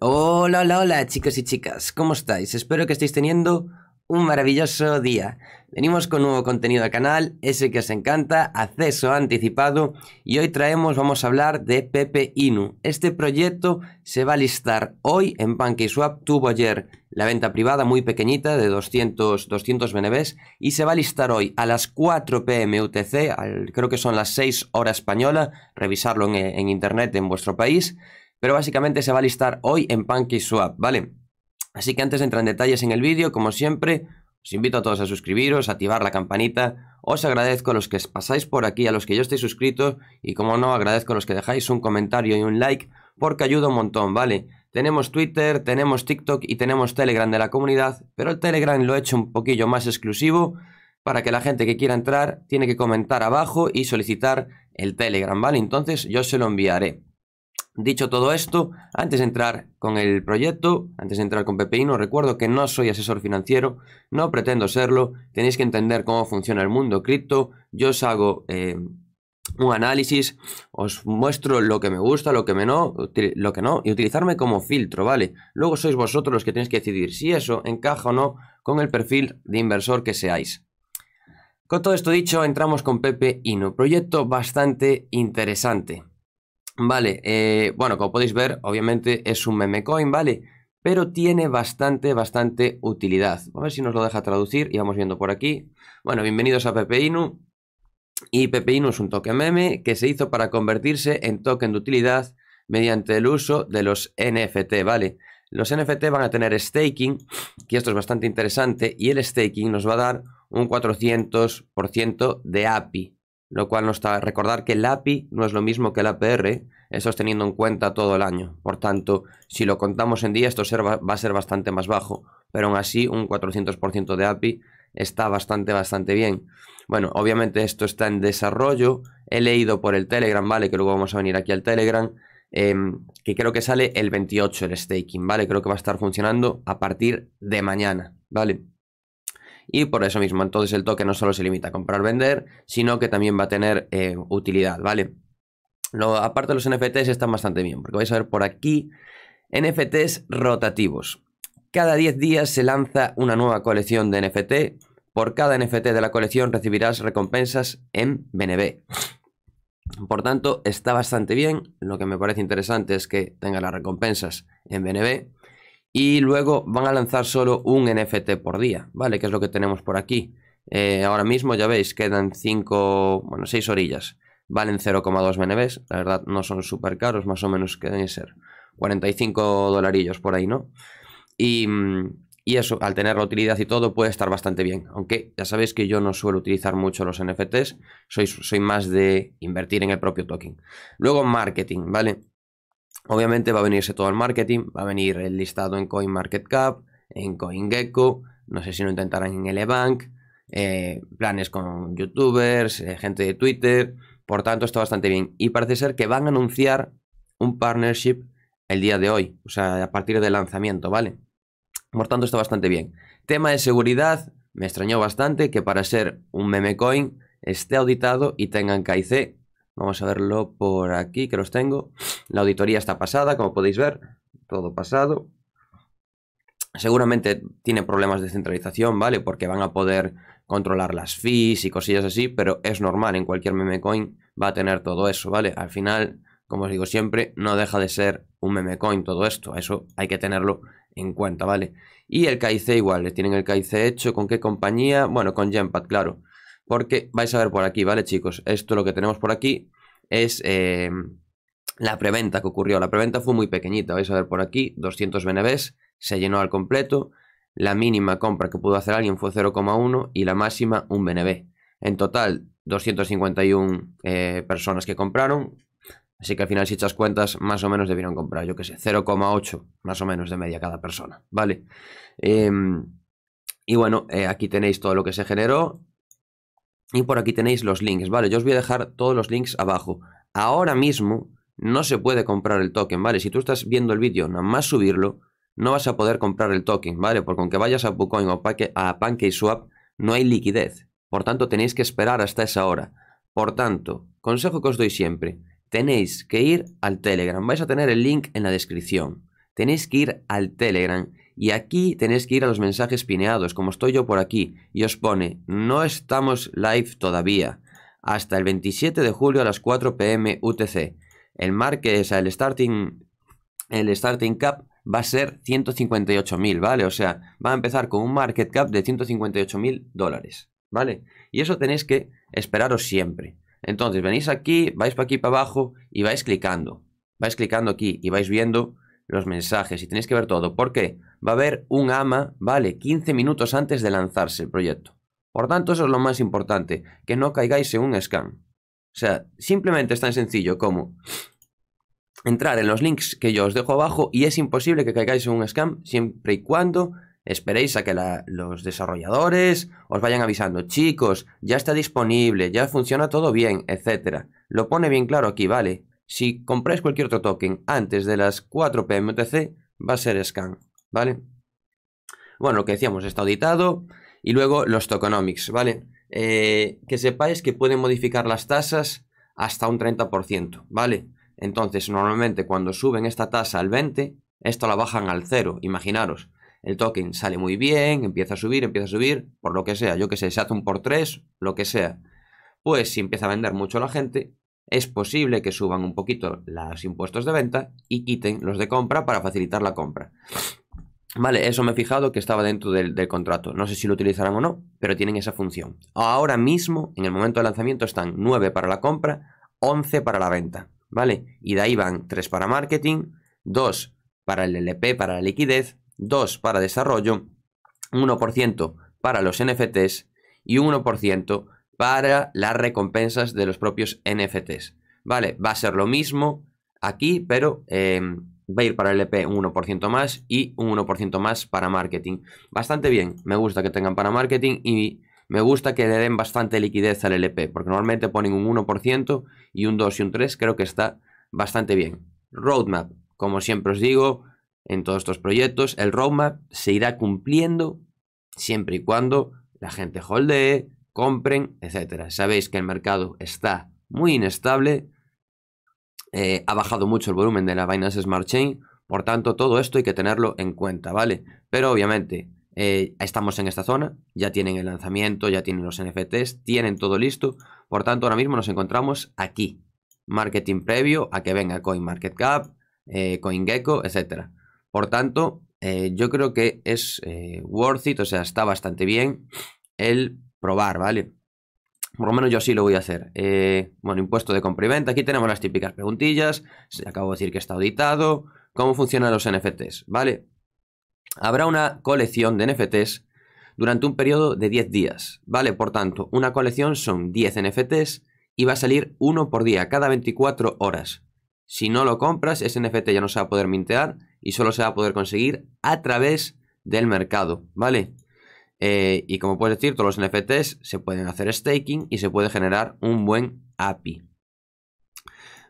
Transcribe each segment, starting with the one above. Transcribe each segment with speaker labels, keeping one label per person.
Speaker 1: Hola, hola, hola chicos y chicas, ¿cómo estáis? Espero que estéis teniendo un maravilloso día. Venimos con nuevo contenido al canal, ese que os encanta, acceso anticipado, y hoy traemos, vamos a hablar de Pepe Inu. Este proyecto se va a listar hoy en PancakeSwap, tuvo ayer la venta privada muy pequeñita de 200, 200 BNBs y se va a listar hoy a las 4 pm UTC, creo que son las 6 horas española, revisarlo en internet en vuestro país pero básicamente se va a listar hoy en Swap, ¿vale? Así que antes de entrar en detalles en el vídeo, como siempre, os invito a todos a suscribiros, a activar la campanita. Os agradezco a los que pasáis por aquí, a los que yo estéis suscritos y como no, agradezco a los que dejáis un comentario y un like porque ayuda un montón, ¿vale? Tenemos Twitter, tenemos TikTok y tenemos Telegram de la comunidad, pero el Telegram lo he hecho un poquillo más exclusivo para que la gente que quiera entrar tiene que comentar abajo y solicitar el Telegram, ¿vale? Entonces yo se lo enviaré. Dicho todo esto, antes de entrar con el proyecto, antes de entrar con Pepe, recuerdo que no soy asesor financiero, no pretendo serlo, tenéis que entender cómo funciona el mundo cripto, yo os hago eh, un análisis, os muestro lo que me gusta, lo que, me no, lo que no, y utilizarme como filtro, ¿vale? Luego sois vosotros los que tenéis que decidir si eso encaja o no con el perfil de inversor que seáis. Con todo esto dicho, entramos con Pepe Ino, proyecto bastante interesante. Vale, eh, bueno, como podéis ver, obviamente es un meme coin, ¿vale? Pero tiene bastante, bastante utilidad. A ver si nos lo deja traducir y vamos viendo por aquí. Bueno, bienvenidos a Pepe Y Pepe es un token meme que se hizo para convertirse en token de utilidad mediante el uso de los NFT, ¿vale? Los NFT van a tener staking, que esto es bastante interesante, y el staking nos va a dar un 400% de API, lo cual nos da recordar que el API no es lo mismo que el APR, eso es teniendo en cuenta todo el año. Por tanto, si lo contamos en día, esto va a ser bastante más bajo, pero aún así un 400% de API está bastante, bastante bien. Bueno, obviamente esto está en desarrollo, he leído por el Telegram, ¿vale? Que luego vamos a venir aquí al Telegram, em, que creo que sale el 28 el staking, ¿vale? Creo que va a estar funcionando a partir de mañana, ¿vale? y por eso mismo, entonces el toque no solo se limita a comprar-vender, sino que también va a tener eh, utilidad, ¿vale? Lo, aparte los NFTs están bastante bien, porque vais a ver por aquí NFTs rotativos. Cada 10 días se lanza una nueva colección de NFT. Por cada NFT de la colección recibirás recompensas en BNB. Por tanto, está bastante bien. Lo que me parece interesante es que tenga las recompensas en BNB y luego van a lanzar solo un NFT por día, ¿vale? Que es lo que tenemos por aquí. Eh, ahora mismo ya veis, quedan 5, bueno, 6 orillas. Valen 0,2 BNBs, la verdad no son súper caros, más o menos deben ser 45 dolarillos por ahí, ¿no? Y, eso, al tener la utilidad y todo, puede estar bastante bien. Aunque ya sabéis que yo no suelo utilizar mucho los NFTs, soy, soy más de invertir en el propio token. Luego marketing, ¿vale? Obviamente va a venirse todo el marketing, va a venir el listado en CoinMarketCap, en CoinGecko, no sé si lo intentarán en Elebank, eh, planes con youtubers, eh, gente de Twitter, por tanto está bastante bien. Y parece ser que van a anunciar un partnership el día de hoy, o sea, a partir del lanzamiento, ¿vale? Por tanto está bastante bien. Tema de seguridad, me extrañó bastante que para ser un meme coin esté auditado y tengan KIC Vamos a verlo por aquí, que los tengo. La auditoría está pasada, como podéis ver. Todo pasado. Seguramente tiene problemas de centralización, ¿vale? Porque van a poder controlar las fees y cosillas así, pero es normal. En cualquier memecoin va a tener todo eso, ¿vale? Al final, como os digo siempre, no deja de ser un memecoin todo esto. Eso hay que tenerlo en cuenta, ¿vale? Y el KIC igual, tienen el KIC hecho. ¿Con qué compañía? Bueno, con Genpad, claro porque vais a ver por aquí, ¿vale chicos? Esto lo que tenemos por aquí es eh, la preventa que ocurrió. La preventa fue muy pequeñita, vais a ver por aquí, 200 BNBs, se llenó al completo. La mínima compra que pudo hacer alguien fue 0,1 y la máxima un BNB. En total, 251 eh, personas que compraron. Así que al final, si echas cuentas, más o menos debieron comprar, yo qué sé, 0,8 más o menos de media cada persona, ¿vale? Em, y bueno, eh, aquí tenéis todo lo que se generó. Y por aquí tenéis los links, ¿vale? Yo os voy a dejar todos los links abajo. Ahora mismo no se puede comprar el token, ¿vale? Si tú estás viendo el vídeo, nada más subirlo, no vas a poder comprar el token, ¿vale? Porque aunque vayas a Pucoin o a PancakeSwap, no hay liquidez. Por tanto, tenéis que esperar hasta esa hora. Por tanto, consejo que os doy siempre, tenéis que ir al Telegram. Vais a tener el link en la descripción. Tenéis que ir al Telegram y aquí tenéis que ir a los mensajes pineados, como estoy yo por aquí, y os pone, no estamos live todavía, hasta el 27 de julio a las 4 pm UTC. El market, o sea, el starting, el starting cap va a ser 158.000, ¿vale? O sea, va a empezar con un market cap de 158.000 dólares, ¿vale? Y eso tenéis que esperaros siempre. Entonces, venís aquí, vais para aquí para abajo y vais clicando. Vais clicando aquí y vais viendo los mensajes y tenéis que ver todo. ¿Por qué? Va a haber un ama, ¿vale? 15 minutos antes de lanzarse el proyecto. Por tanto, eso es lo más importante, que no caigáis en un scam. O sea, simplemente es tan sencillo como entrar en los links que yo os dejo abajo y es imposible que caigáis en un scam siempre y cuando esperéis a que los desarrolladores os vayan avisando, chicos, ya está disponible, ya funciona todo bien, etcétera Lo pone bien claro aquí, ¿vale? Si compráis cualquier otro token antes de las 4 PMTC, va a ser scan, ¿vale? Bueno, lo que decíamos, está auditado. Y luego los tokenomics, ¿vale? Eh, que sepáis que pueden modificar las tasas hasta un 30%, ¿vale? Entonces, normalmente cuando suben esta tasa al 20, esto la bajan al 0, imaginaros. El token sale muy bien, empieza a subir, empieza a subir, por lo que sea, yo que sé, se hace un por 3, lo que sea. Pues si empieza a vender mucho la gente, es posible que suban un poquito los impuestos de venta y quiten los de compra para facilitar la compra. Vale, eso me he fijado que estaba dentro del, contrato. No sé si lo utilizarán o no, pero tienen esa función. Ahora mismo, en el momento de lanzamiento, están 9 para la compra, 11 para la venta. ¿Vale? Y de ahí van 3 para marketing, 2 para el LP, para la liquidez, 2 para desarrollo, 1% para los NFTs y un 1% para las recompensas de los propios NFTs. Vale, va a ser lo mismo aquí, pero em, va a ir para el LP un 1% más y un 1% más para marketing. Bastante bien, me gusta que tengan para marketing y me gusta que le den bastante liquidez al LP, porque normalmente ponen un 1% y un 2 y un 3, creo que está bastante bien. Roadmap, como siempre os digo, en todos estos proyectos, el roadmap se irá cumpliendo siempre y cuando la gente holdee, compren, etcétera, Sabéis que el mercado está muy inestable, eh, ha bajado mucho el volumen de la Binance Smart Chain, por tanto todo esto hay que tenerlo en cuenta, ¿vale? Pero obviamente eh, estamos en esta zona, ya tienen el lanzamiento, ya tienen los NFTs, tienen todo listo, por tanto ahora mismo nos encontramos aquí, marketing previo a que venga CoinMarketCap, eh, CoinGecko, etcétera Por tanto, yo creo que es worth it, o sea, está bastante bien el probar, ¿vale? Por lo menos yo sí lo voy a hacer. Eh, bueno, impuesto de compra y venta. Aquí tenemos las típicas preguntillas. Acabo de decir que está auditado. ¿Cómo funcionan los NFTs? ¿Vale? Habrá una colección de NFTs durante un periodo de 10 días. ¿Vale? Por tanto, una colección son 10 NFTs y va a salir uno por día, cada 24 horas. Si no lo compras, ese NFT ya no se va a poder mintear y solo se va a poder conseguir a través del mercado. ¿Vale? Eh, y como puedes decir, todos los NFTs se pueden hacer staking y se puede generar un buen API.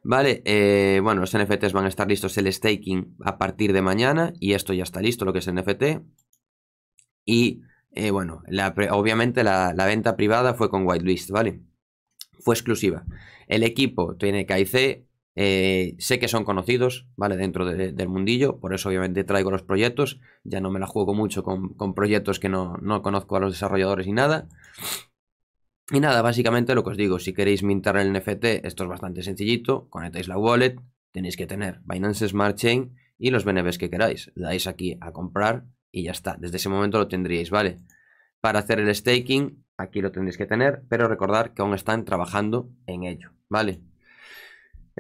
Speaker 1: Vale, eh, bueno, los NFTs van a estar listos el staking a partir de mañana y esto ya está listo, lo que es NFT. Y eh, bueno, la, obviamente la, la, venta privada fue con whitelist, ¿vale? Fue exclusiva. El equipo tiene KIC, eh, sé que son conocidos, ¿vale? Dentro del mundillo, por eso obviamente traigo los proyectos. Ya no me la juego mucho con, proyectos que no, conozco a los desarrolladores y nada. Y nada, básicamente lo que os digo, si queréis mintar el NFT, esto es bastante sencillito, conectáis la wallet, tenéis que tener Binance Smart Chain y los BNBs que queráis. Le dais aquí a comprar y ya está. Desde ese momento lo tendríais, ¿vale? Para hacer el staking, aquí lo tendréis que tener, pero recordar que aún están trabajando en ello, ¿vale?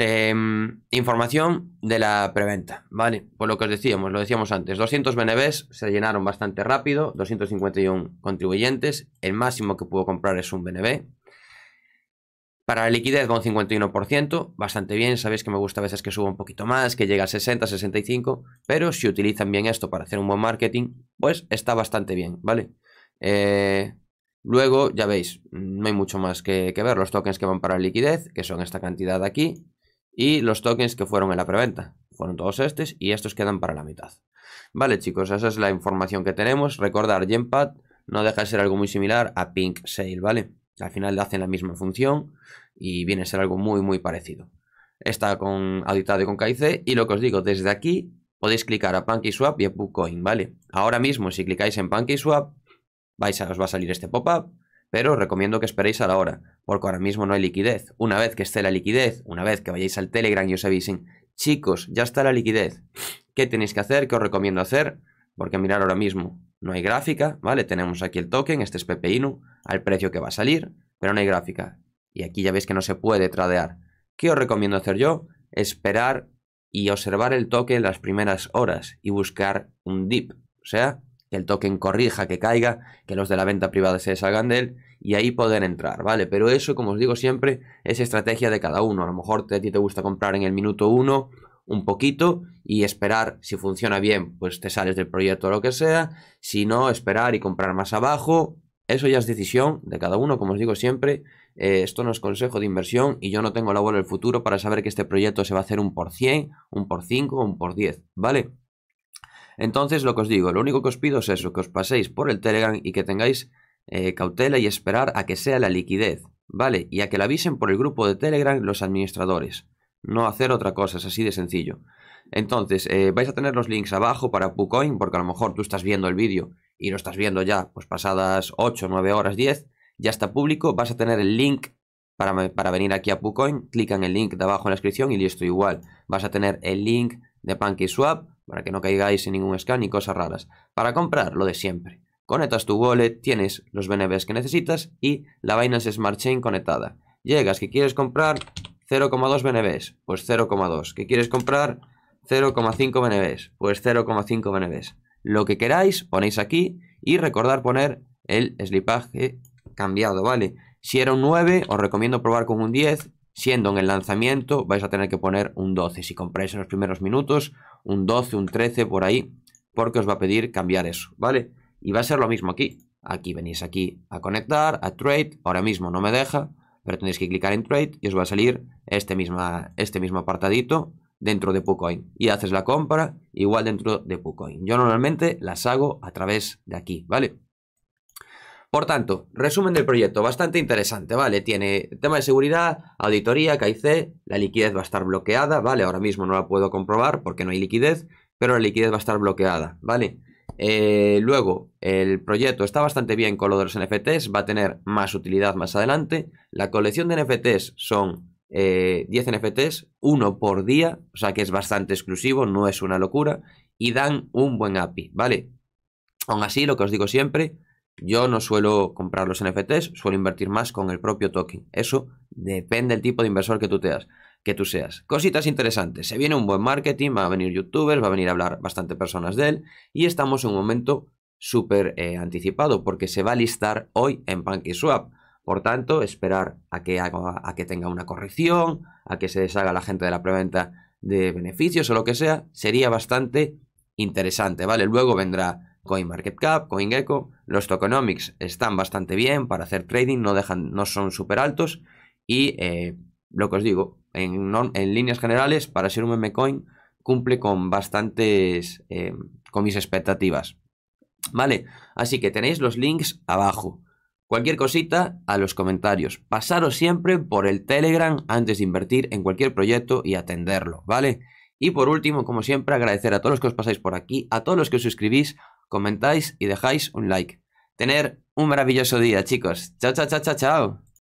Speaker 1: Em, información de la preventa, ¿vale? Por lo que os decíamos, lo decíamos antes, 200 BNBs se llenaron bastante rápido, 251 contribuyentes, el máximo que pudo comprar es un BNB. Para la liquidez va un 51%, bastante bien, sabéis que me gusta a veces que suba un poquito más, que llega a 60, 65, pero si utilizan bien esto para hacer un buen marketing, pues está bastante bien, ¿vale? Eh, luego, ya veis, no hay mucho más que, que ver, los tokens que van para la liquidez, que son esta cantidad de aquí, y los tokens que fueron en la preventa. Fueron todos estos y estos quedan para la mitad. Vale chicos, esa es la información que tenemos. Recordar, Genpad no deja de ser algo muy similar a Pink Sale, ¿vale? Al final le hacen la misma función y viene a ser algo muy muy parecido. Está con, auditado con KIC y lo que os digo, desde aquí podéis clicar a PancakeSwap y a Bookcoin, ¿vale? Ahora mismo si clicáis en PancakeSwap vais a, os va a salir este pop-up pero os recomiendo que esperéis a la hora, porque ahora mismo no hay liquidez. Una vez que esté la liquidez, una vez que vayáis al Telegram y os avisen, chicos, ya está la liquidez, ¿qué tenéis que hacer? ¿Qué os recomiendo hacer? Porque mirar ahora mismo, no hay gráfica, ¿vale? Tenemos aquí el token, este es PPINU, al precio que va a salir, pero no hay gráfica. Y aquí ya veis que no se puede tradear. ¿Qué os recomiendo hacer yo? Esperar y observar el token las primeras horas y buscar un dip, o sea, que el token corrija, que caiga, que los de la venta privada se deshagan de él y ahí poder entrar, ¿vale? Pero eso, como os digo siempre, es estrategia de cada uno. A lo mejor a ti te gusta comprar en el minuto uno un poquito y esperar si funciona bien, pues te sales del proyecto o lo que sea, si no, esperar y comprar más abajo. Eso ya es decisión de cada uno, como os digo siempre, eh, esto no es consejo de inversión y yo no tengo la bola del futuro para saber que este proyecto se va a hacer un por 100, un por 5, un por 10, ¿vale? Entonces, lo que os digo, lo único que os pido es eso, que os paséis por el Telegram y que tengáis eh, cautela y esperar a que sea la liquidez, ¿vale? Y a que la avisen por el grupo de Telegram los administradores. No hacer otra cosa, es así de sencillo. Entonces, eh, vais a tener los links abajo para Pucoin, porque a lo mejor tú estás viendo el vídeo y lo estás viendo ya, pues pasadas 8, 9 horas, 10, ya está público, vas a tener el link para, venir aquí a Pucoin, clican en el link de abajo en la descripción y listo, igual. Vas a tener el link de PancakeSwap, para que no caigáis en ningún scan y cosas raras. Para comprar, lo de siempre. Conectas tu wallet, tienes los BNBs que necesitas y la vaina Binance Smart Chain conectada. Llegas que quieres comprar 0,2 BNBs, pues 0,2. Que quieres comprar 0,5 BNBs, pues 0,5 BNBs. Lo que queráis, ponéis aquí y recordar poner el slipaje cambiado, ¿vale? Si era un 9, os recomiendo probar con un 10. Siendo en el lanzamiento, vais a tener que poner un 12. Si compráis en los primeros minutos, un 12, un 13 por ahí, porque os va a pedir cambiar eso, ¿vale? Y va a ser lo mismo aquí. Aquí venís aquí a conectar, a trade, ahora mismo no me deja, pero tenéis que clicar en trade y os va a salir este, misma, este mismo apartadito dentro de Pucoin Y haces la compra igual dentro de Pucoin Yo normalmente las hago a través de aquí, ¿vale? Por tanto, resumen del proyecto, bastante interesante, ¿vale? Tiene tema de seguridad, auditoría, KIC, la liquidez va a estar bloqueada, ¿vale? Ahora mismo no la puedo comprobar porque no hay liquidez, pero la liquidez va a estar bloqueada, ¿vale? Eh, luego, el proyecto está bastante bien con lo de los NFTs, va a tener más utilidad más adelante. La colección de NFTs son 10 eh, NFTs, uno por día, o sea que es bastante exclusivo, no es una locura, y dan un buen API, ¿vale? Aún así, lo que os digo siempre, yo no suelo comprar los NFTs, suelo invertir más con el propio token. Eso depende del tipo de inversor que tú, que tú seas. Cositas interesantes. Se viene un buen marketing, va a venir youtubers, va a venir a hablar bastante personas de él y estamos en un momento súper eh, anticipado porque se va a listar hoy en Swap Por tanto, esperar a que, a que tenga una corrección, a que se deshaga la gente de la preventa de beneficios o lo que sea, sería bastante interesante, ¿vale? Luego vendrá CoinMarketCap, CoinGecko, los tokenomics están bastante bien para hacer trading, no, no son súper altos y eh, lo que os digo, en, líneas generales, para ser un memecoin cumple con bastantes, eh, con mis expectativas. Vale, así que tenéis los links abajo. Cualquier cosita a los comentarios. Pasaros siempre por el Telegram antes de invertir en cualquier proyecto y atenderlo, ¿vale? Y por último, como siempre, agradecer a todos los que os pasáis por aquí, a todos los que os suscribís, comentáis y dejáis un like. Tener un maravilloso día, chicos. Chao, chao, chao, chao, chao.